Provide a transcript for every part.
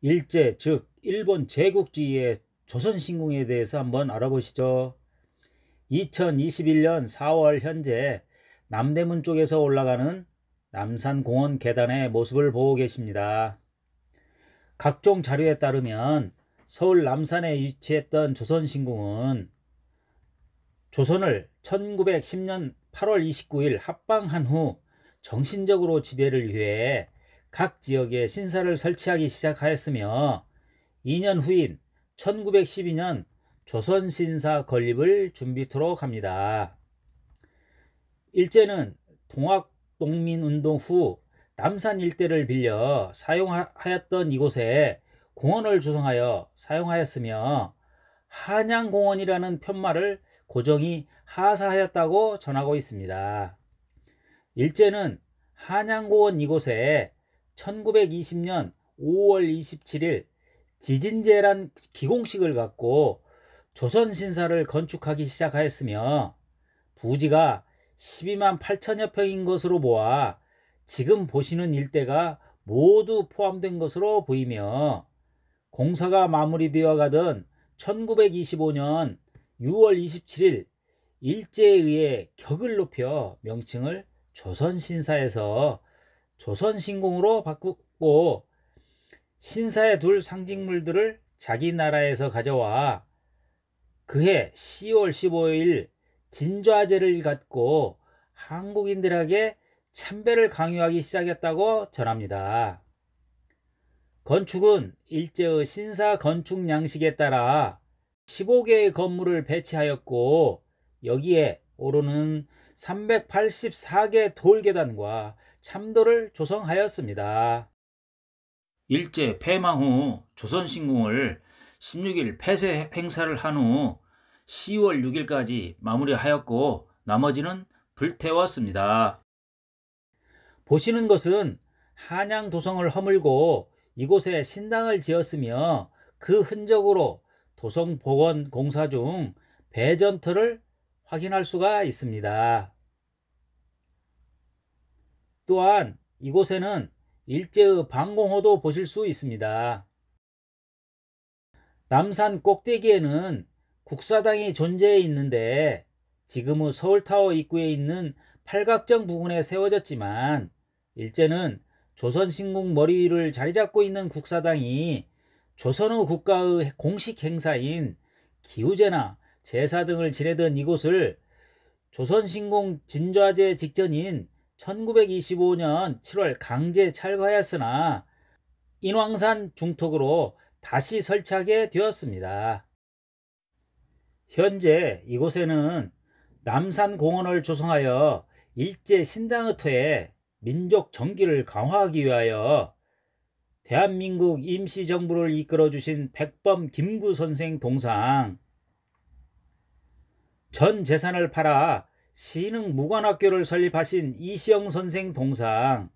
일제 즉 일본 제국주의의 조선신궁에 대해서 한번 알아보시죠. 2021년 4월 현재 남대문 쪽에서 올라가는 남산공원 계단의 모습을 보고 계십니다. 각종 자료에 따르면 서울 남산에 위치했던 조선신궁은 조선을 1910년 8월 29일 합방한 후 정신적으로 지배를 위해 각 지역에 신사를 설치하기 시작하였으며 2년 후인 1912년 조선신사 건립을 준비토록 합니다. 일제는 동학농민운동 후 남산 일대를 빌려 사용하였던 이곳에 공원을 조성하여 사용하였으며 한양공원이라는 편말을 고정이 하사하였다고 전하고 있습니다. 일제는 한양공원 이곳에 1920년 5월 27일 지진재란 기공식을 갖고 조선 신사를 건축하기 시작하였으며 부지가 12만 8천여 평인 것으로 보아 지금 보시는 일대가 모두 포함된 것으로 보이며 공사가 마무리되어 가던 1925년 6월 27일 일제에 의해 격을 높여 명칭을 조선신사에서 조선신공으로 바꾸고 신사의 둘 상징물들을 자기 나라에서 가져와 그해 10월 15일 진좌제를 갖고 한국인들에게 참배를 강요하기 시작했다고 전합니다. 건축은 일제의 신사 건축 양식에 따라 15개의 건물을 배치하였고 여기에 오로는 384개 돌계단과 참도를 조성하였습니다. 일제 패망 후 조선신궁을 16일 폐쇄 행사를 한 후 10월 6일까지 마무리하였고 나머지는 불태웠습니다. 보시는 것은 한양 도성을 허물고 이곳에 신당을 지었으며 그 흔적으로 도성복원 공사 중 배전터를 확인할 수가 있습니다. 또한 이곳에는 일제의 방공호도 보실 수 있습니다. 남산 꼭대기에는 국사당이 존재해 있는데 지금의 서울타워 입구에 있는 팔각정 부근에 세워졌지만 일제는 조선신궁 머리 위를 자리 잡고 있는 국사당이 조선의 국가의 공식 행사인 기우제나 제사 등을 지내던 이곳을 조선신공 진좌제 직전인 1925년 7월 강제 철거하였으나 인왕산 중턱으로 다시 설치하게 되었습니다. 현재 이곳에는 남산공원을 조성하여 일제 신당의터에 민족 정기를 강화하기 위하여 대한민국 임시정부를 이끌어 주신 백범 김구 선생 동상 전 재산을 팔아 신흥 무관학교를 설립하신 이시영 선생 동상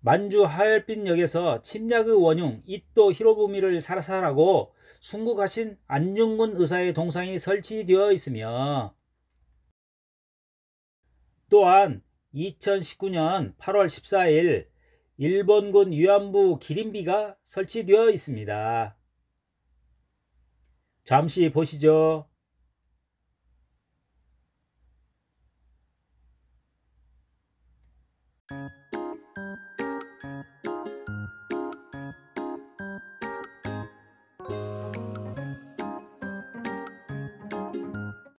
만주 하얼빈역에서 침략의 원흉 이토 히로부미를 살살하고 순국하신 안중근 의사의 동상이 설치되어 있으며 또한 2019년 8월 14일 일본군 위안부 기린비가 설치되어 있습니다. 잠시 보시죠. Thank you.